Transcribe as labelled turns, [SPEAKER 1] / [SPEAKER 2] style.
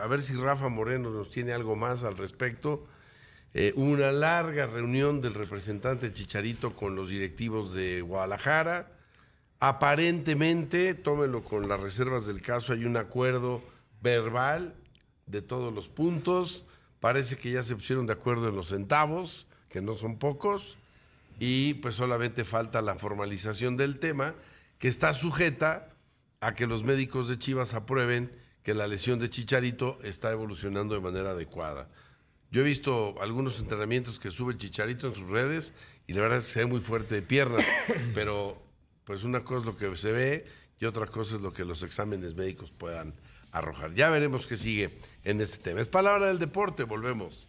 [SPEAKER 1] a ver si Rafa Moreno nos tiene algo más al respecto. Eh, una larga reunión del representante Chicharito con los directivos de Guadalajara. Aparentemente, tómelo con las reservas del caso, hay un acuerdo verbal de todos los puntos. Parece que ya se pusieron de acuerdo en los centavos, que no son pocos, y pues solamente falta la formalización del tema, que está sujeta a que los médicos de Chivas aprueben que la lesión de Chicharito está evolucionando de manera adecuada. Yo he visto algunos entrenamientos que sube Chicharito en sus redes y la verdad es que se ve muy fuerte de piernas, pero pues una cosa es lo que se ve y otra cosa es lo que los exámenes médicos puedan arrojar. Ya veremos qué sigue en este tema. Es palabra del deporte, volvemos.